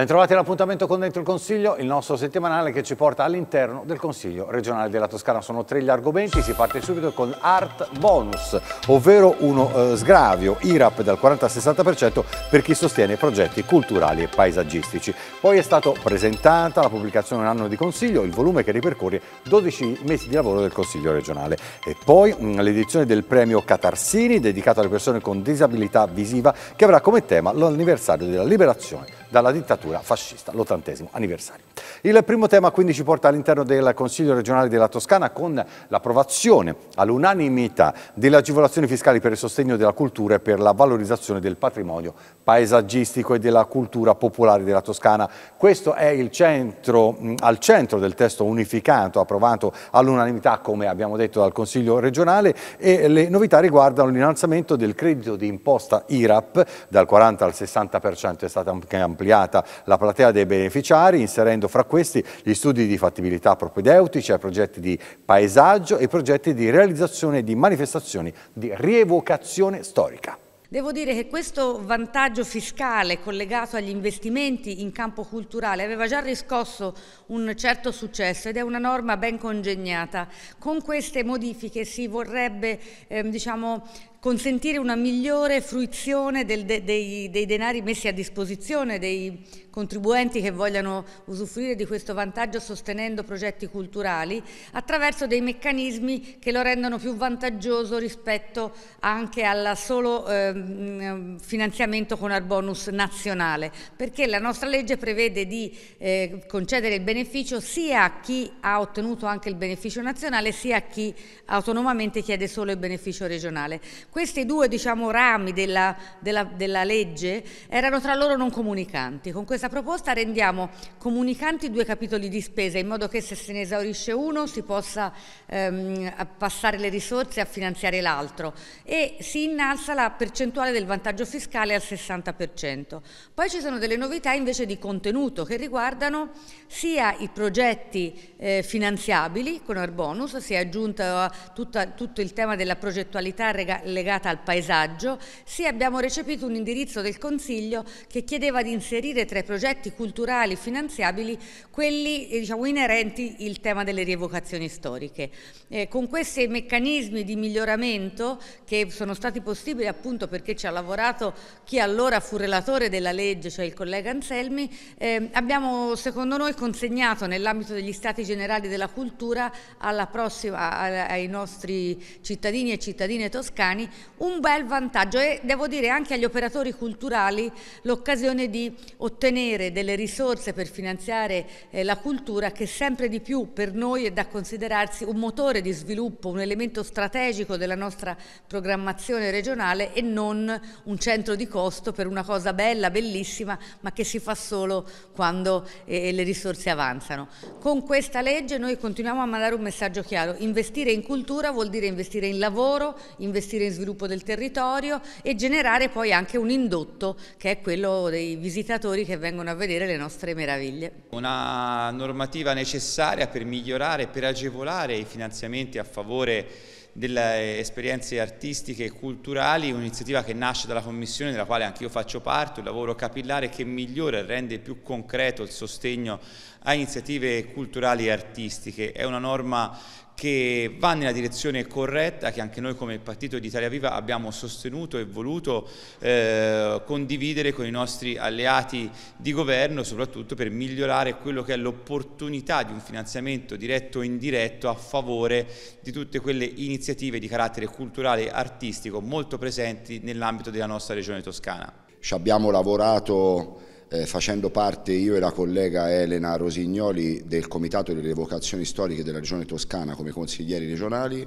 Bentrovati all'appuntamento con Dentro il Consiglio, il nostro settimanale che ci porta all'interno del Consiglio regionale della Toscana. Sono tre gli argomenti, si parte subito con Art Bonus, ovvero uno eh, sgravio IRAP dal 40 al 60% per chi sostiene progetti culturali e paesaggistici. Poi è stata presentata la pubblicazione un anno di Consiglio, il volume che ripercorre 12 mesi di lavoro del Consiglio regionale. E poi mm, l'edizione del premio Catarsini dedicato alle persone con disabilità visiva che avrà come tema l'anniversario della liberazione dalla dittatura dittatura fascista, l'ottantesimo anniversario. Il primo tema quindi ci porta all'interno del Consiglio regionale della Toscana con l'approvazione all'unanimità delle agevolazioni fiscali per il sostegno della cultura e per la valorizzazione del patrimonio paesaggistico e della cultura popolare della Toscana. Questo è il centro, al centro del testo unificato approvato all'unanimità, come abbiamo detto, dal Consiglio regionale e le novità riguardano l'innalzamento del credito di imposta IRAP dal 40 al 60%, è stata anche ampliata la platea dei beneficiari inserendo fra questi gli studi di fattibilità propedeutici ai progetti di paesaggio e progetti di realizzazione di manifestazioni di rievocazione storica. Devo dire che questo vantaggio fiscale collegato agli investimenti in campo culturale aveva già riscosso un certo successo ed è una norma ben congegnata. Con queste modifiche si vorrebbe ehm, diciamo, consentire una migliore fruizione del, dei, dei, denari messi a disposizione dei contribuenti che vogliano usufruire di questo vantaggio sostenendo progetti culturali attraverso dei meccanismi che lo rendano più vantaggioso rispetto anche al solo eh, finanziamento con al bonus nazionale perché la nostra legge prevede di eh, concedere il beneficio sia a chi ha ottenuto anche il beneficio nazionale sia a chi autonomamente chiede solo il beneficio regionale. Questi due diciamo, rami della, della, della legge erano tra loro non comunicanti. Con questa proposta rendiamo comunicanti due capitoli di spesa in modo che se se ne esaurisce uno si possa ehm, passare le risorse a finanziare l'altro e si innalza la percentuale del vantaggio fiscale al 60%. Poi ci sono delle novità invece di contenuto che riguardano sia i progetti eh, finanziabili con Airbonus, si è aggiunto eh, tutta, tutto il tema della progettualità legata legata al paesaggio, sì abbiamo recepito un indirizzo del Consiglio che chiedeva di inserire tra i progetti culturali finanziabili quelli eh, diciamo, inerenti al tema delle rievocazioni storiche. Eh, con questi meccanismi di miglioramento che sono stati possibili appunto perché ci ha lavorato chi allora fu relatore della legge, cioè il collega Anselmi, eh, abbiamo secondo noi consegnato nell'ambito degli stati generali della cultura alla prossima, ai nostri cittadini e cittadine toscani un bel vantaggio e devo dire anche agli operatori culturali l'occasione di ottenere delle risorse per finanziare eh, la cultura che sempre di più per noi è da considerarsi un motore di sviluppo, un elemento strategico della nostra programmazione regionale e non un centro di costo per una cosa bella, bellissima, ma che si fa solo quando eh, le risorse avanzano. Con questa legge noi continuiamo a mandare un messaggio chiaro, investire in cultura vuol dire investire in lavoro, investire in sviluppo sviluppo del territorio e generare poi anche un indotto che è quello dei visitatori che vengono a vedere le nostre meraviglie. Una normativa necessaria per migliorare, per agevolare i finanziamenti a favore delle esperienze artistiche e culturali, un'iniziativa che nasce dalla Commissione, della quale anch'io faccio parte, un lavoro capillare che migliora e rende più concreto il sostegno a iniziative culturali e artistiche. È una norma che va nella direzione corretta, che anche noi come partito di Italia Viva abbiamo sostenuto e voluto eh, condividere con i nostri alleati di governo, soprattutto per migliorare quello che è l'opportunità di un finanziamento diretto o indiretto a favore di tutte quelle iniziative di carattere culturale e artistico molto presenti nell'ambito della nostra regione toscana. Ci abbiamo lavorato eh, facendo parte io e la collega Elena Rosignoli del Comitato delle Evocazioni Storiche della Regione Toscana come consiglieri regionali,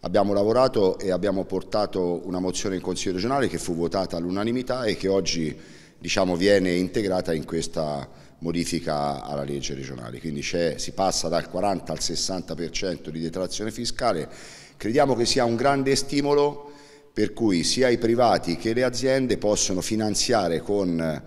abbiamo lavorato e abbiamo portato una mozione in Consiglio regionale che fu votata all'unanimità e che oggi diciamo, viene integrata in questa modifica alla legge regionale, quindi si passa dal 40 al 60% di detrazione fiscale, crediamo che sia un grande stimolo per cui sia i privati che le aziende possono finanziare con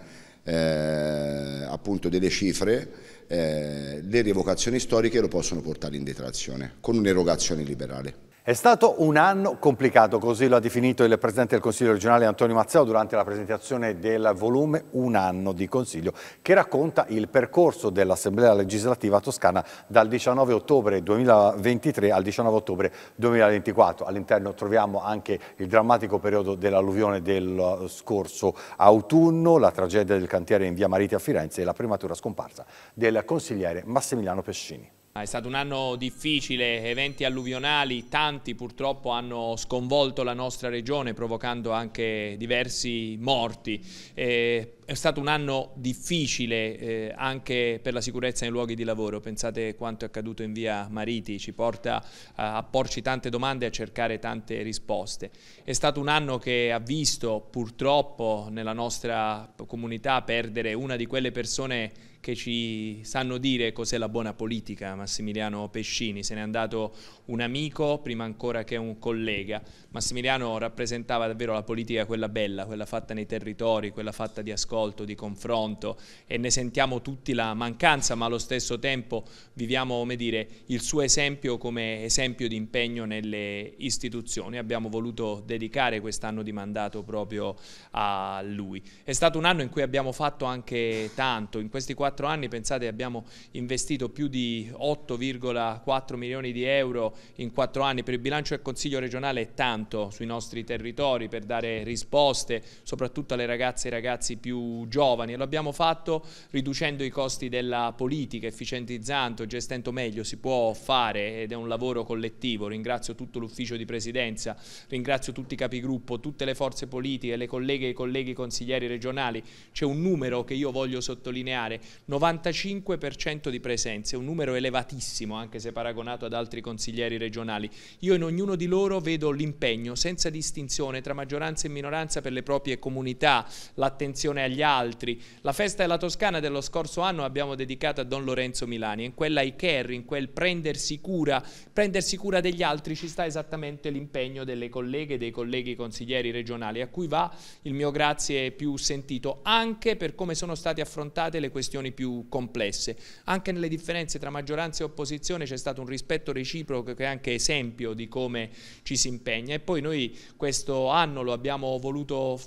eh, appunto delle cifre, eh, le rievocazioni storiche lo possono portare in detrazione con un'erogazione liberale. È stato un anno complicato, così lo ha definito il Presidente del Consiglio regionale Antonio Mazzeo durante la presentazione del volume Un anno di Consiglio, che racconta il percorso dell'Assemblea legislativa toscana dal 19 ottobre 2023 al 19 ottobre 2024. All'interno troviamo anche il drammatico periodo dell'alluvione del scorso autunno, la tragedia del cantiere in via Mariti a Firenze e la prematura scomparsa del consigliere Massimiliano Pescini. Ah, è stato un anno difficile, eventi alluvionali, tanti purtroppo hanno sconvolto la nostra regione provocando anche diversi morti. Eh, è stato un anno difficile eh, anche per la sicurezza nei luoghi di lavoro, pensate quanto è accaduto in via Mariti, ci porta a porci tante domande e a cercare tante risposte. È stato un anno che ha visto purtroppo nella nostra comunità perdere una di quelle persone che ci sanno dire cos'è la buona politica, Massimiliano Pescini, se n'è andato un amico prima ancora che un collega. Massimiliano rappresentava davvero la politica quella bella, quella fatta nei territori, quella fatta di ascolto, di confronto e ne sentiamo tutti la mancanza, ma allo stesso tempo viviamo come dire, il suo esempio come esempio di impegno nelle istituzioni. Abbiamo voluto dedicare quest'anno di mandato proprio a lui. È stato un anno in cui abbiamo fatto anche tanto, in questi quattro 4 anni, pensate abbiamo investito più di 8,4 milioni di euro in quattro anni per il bilancio del Consiglio regionale è tanto sui nostri territori per dare risposte soprattutto alle ragazze e ai ragazzi più giovani e lo abbiamo fatto riducendo i costi della politica, efficientizzando, gestendo meglio, si può fare ed è un lavoro collettivo, ringrazio tutto l'ufficio di presidenza, ringrazio tutti i capigruppo, tutte le forze politiche, le colleghe e i colleghi consiglieri regionali, c'è un numero che io voglio sottolineare, 95% di presenze, un numero elevatissimo anche se paragonato ad altri consiglieri regionali. Io in ognuno di loro vedo l'impegno senza distinzione tra maggioranza e minoranza per le proprie comunità, l'attenzione agli altri. La festa della Toscana dello scorso anno abbiamo dedicato a Don Lorenzo Milani, in quella i care, in quel prendersi cura, prendersi cura degli altri ci sta esattamente l'impegno delle colleghe e dei colleghi consiglieri regionali a cui va il mio grazie più sentito, anche per come sono state affrontate le questioni più complesse. Anche nelle differenze tra maggioranza e opposizione c'è stato un rispetto reciproco che è anche esempio di come ci si impegna e poi noi questo anno lo abbiamo voluto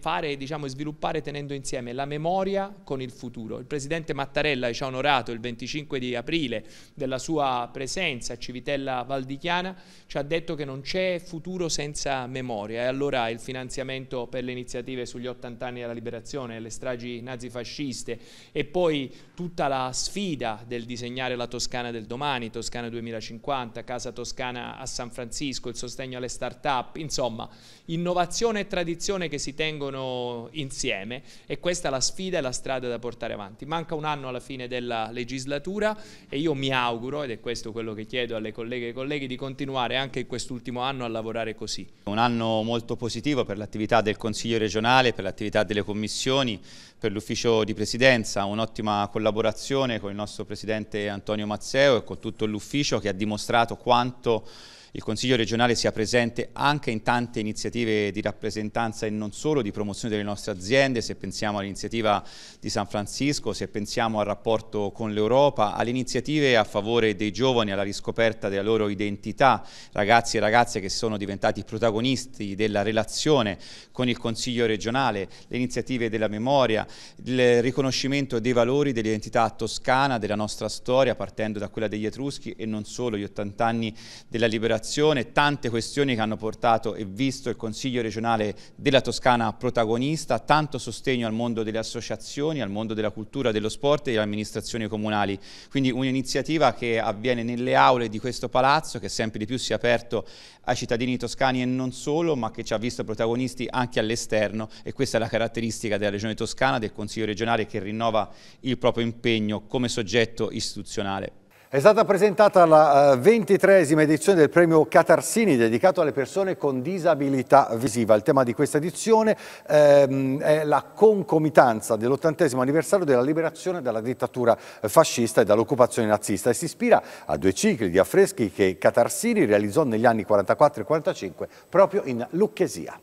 fare diciamo, sviluppare tenendo insieme la memoria con il futuro. Il Presidente Mattarella ci ha onorato il 25 di aprile della sua presenza a Civitella Valdichiana, ci ha detto che non c'è futuro senza memoria e allora il finanziamento per le iniziative sugli 80 anni della liberazione, le stragi nazifasciste e poi poi tutta la sfida del disegnare la Toscana del domani, Toscana 2050, Casa Toscana a San Francisco, il sostegno alle start-up, insomma, innovazione e tradizione che si tengono insieme e questa è la sfida e la strada da portare avanti. Manca un anno alla fine della legislatura e io mi auguro, ed è questo quello che chiedo alle colleghe e colleghi, di continuare anche in quest'ultimo anno a lavorare così. Un anno molto positivo per l'attività del Consiglio regionale, per l'attività delle commissioni, per l'ufficio di presidenza, un ottimo un'ottima collaborazione con il nostro presidente Antonio Mazzeo e con tutto l'ufficio che ha dimostrato quanto il Consiglio regionale sia presente anche in tante iniziative di rappresentanza e non solo, di promozione delle nostre aziende, se pensiamo all'iniziativa di San Francisco, se pensiamo al rapporto con l'Europa, alle iniziative a favore dei giovani, alla riscoperta della loro identità, ragazzi e ragazze che sono diventati protagonisti della relazione con il Consiglio regionale, le iniziative della memoria, il riconoscimento dei valori dell'identità toscana, della nostra storia, partendo da quella degli Etruschi e non solo, gli 80 anni della liberazione relazione, tante questioni che hanno portato e visto il Consiglio regionale della Toscana protagonista, tanto sostegno al mondo delle associazioni, al mondo della cultura, dello sport e delle amministrazioni comunali. Quindi un'iniziativa che avviene nelle aule di questo palazzo, che sempre di più si è aperto ai cittadini toscani e non solo, ma che ci ha visto protagonisti anche all'esterno e questa è la caratteristica della Regione Toscana, del Consiglio regionale che rinnova il proprio impegno come soggetto istituzionale. È stata presentata la eh, ventitresima edizione del premio Catarsini dedicato alle persone con disabilità visiva. Il tema di questa edizione ehm, è la concomitanza dell'ottantesimo anniversario della liberazione dalla dittatura fascista e dall'occupazione nazista e si ispira a due cicli di affreschi che Catarsini realizzò negli anni 44 e 45 proprio in Lucchesia.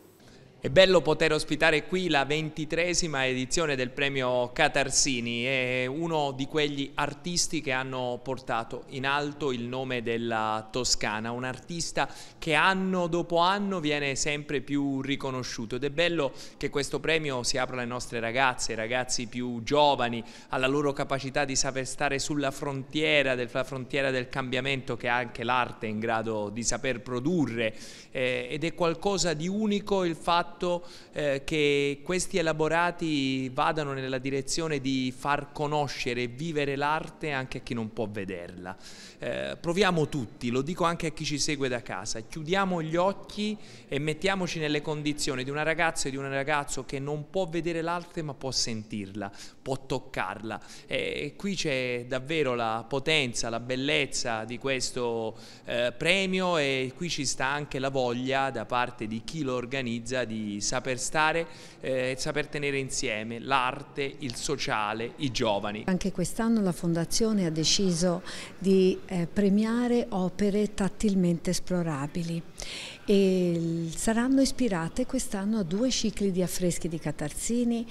È bello poter ospitare qui la ventitresima edizione del premio Catarsini, è uno di quegli artisti che hanno portato in alto il nome della Toscana, un artista che anno dopo anno viene sempre più riconosciuto ed è bello che questo premio si apra alle nostre ragazze, ai ragazzi più giovani, alla loro capacità di saper stare sulla frontiera, della frontiera del cambiamento che anche l'arte è in grado di saper produrre eh, ed è qualcosa di unico il fatto fatto eh, che questi elaborati vadano nella direzione di far conoscere e vivere l'arte anche a chi non può vederla. Eh, proviamo tutti, lo dico anche a chi ci segue da casa, chiudiamo gli occhi e mettiamoci nelle condizioni di una ragazza e di un ragazzo che non può vedere l'arte ma può sentirla, può toccarla. E qui c'è davvero la potenza, la bellezza di questo eh, premio e qui ci sta anche la voglia da parte di chi lo organizza di di saper stare eh, e saper tenere insieme l'arte, il sociale, i giovani. Anche quest'anno la Fondazione ha deciso di eh, premiare opere tattilmente esplorabili e saranno ispirate quest'anno a due cicli di affreschi di Catarzini,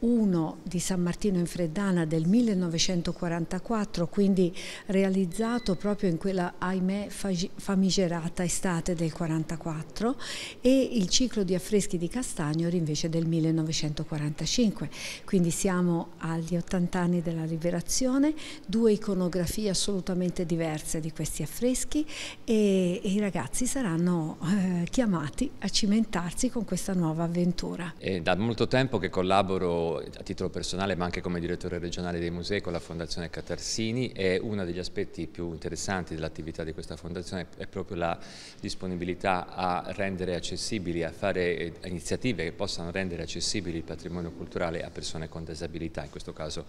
1 di San Martino in Freddana del 1944, quindi realizzato proprio in quella, ahimè, famigerata estate del 1944 e il ciclo di affreschi di Castagnoli invece del 1945. Quindi siamo agli 80 anni della liberazione, due iconografie assolutamente diverse di questi affreschi e, e i ragazzi saranno eh, chiamati a cimentarsi con questa nuova avventura. È da molto tempo che collaboro a titolo personale ma anche come direttore regionale dei musei con la Fondazione Catarsini e uno degli aspetti più interessanti dell'attività di questa fondazione è proprio la disponibilità a rendere accessibili, a fare eh, iniziative che possano rendere accessibili il patrimonio culturale a persone con disabilità, in questo caso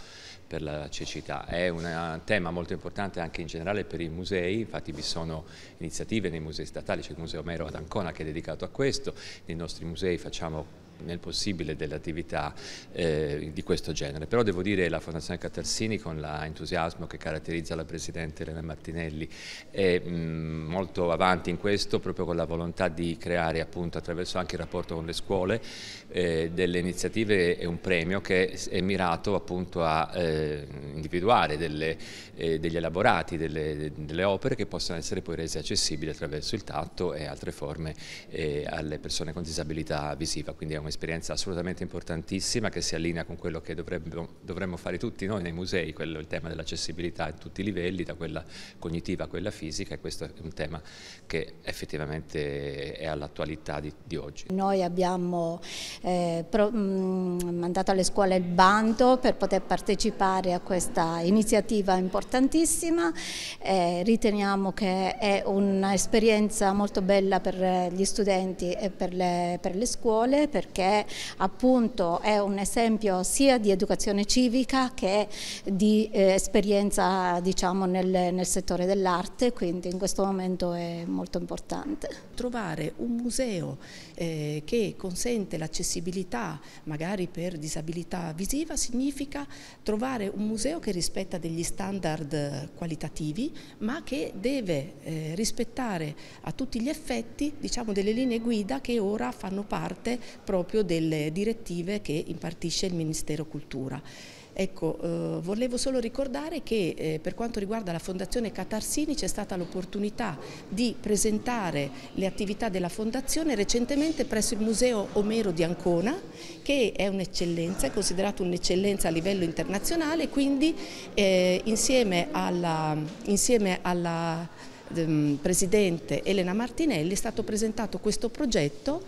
per la cecità. È un eh, tema molto importante anche in generale per i musei, infatti vi sono iniziative nei musei statali, c'è il Museo Mero ad Ancona che è dedicato a questo, nei nostri musei facciamo nel possibile delle attività eh, di questo genere. Però devo dire che la Fondazione Catarsini con l'entusiasmo che caratterizza la Presidente Elena Martinelli è mh, mm, molto avanti in questo proprio con la volontà di creare appunto attraverso anche il rapporto con le scuole eh, delle iniziative e un premio che è mirato appunto a eh, individuare delle, eh, degli elaborati, delle, delle, opere che possano essere poi rese accessibili attraverso il tatto e altre forme eh, alle persone con disabilità visiva, quindi è un un'esperienza assolutamente importantissima che si allinea con quello che dovremmo, dovremmo fare tutti noi nei musei, quello, il tema dell'accessibilità a tutti i livelli, da quella cognitiva a quella fisica e questo è un tema che effettivamente è all'attualità di, di, oggi. Noi abbiamo eh, pro, mh, mm, mandato alle scuole il bando per poter partecipare a questa iniziativa importantissima, eh, riteniamo che è un'esperienza molto bella per gli studenti e per le, per le scuole perché perché appunto è un esempio sia di educazione civica che di eh, esperienza diciamo, nel, nel settore dell'arte, quindi in questo momento è molto importante trovare un museo eh, che consente l'accessibilità magari per disabilità visiva significa trovare un museo che rispetta degli standard qualitativi ma che deve eh, rispettare a tutti gli effetti diciamo, delle linee guida che ora fanno parte proprio delle direttive che impartisce il Ministero Cultura. Ecco, eh, volevo solo ricordare che eh, per quanto riguarda la Fondazione Catarsini c'è stata l'opportunità di presentare le attività della Fondazione recentemente presso il Museo Omero di Ancona che è un'eccellenza, è considerato un'eccellenza a livello internazionale, quindi eh, insieme alla, insieme alla ehm, Presidente Elena Martinelli è stato presentato questo progetto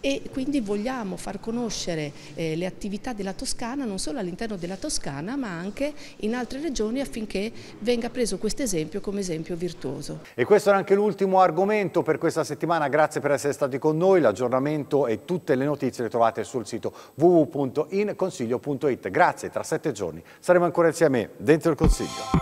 e quindi vogliamo far conoscere eh, le attività della Toscana non solo all'interno della Toscana ma anche in altre regioni affinché venga preso questo esempio come esempio virtuoso. E questo era anche l'ultimo argomento per questa settimana, grazie per essere stati con noi, l'aggiornamento e tutte le notizie le trovate sul sito www.inconsiglio.it. Grazie, tra sette giorni saremo ancora insieme dentro il Consiglio.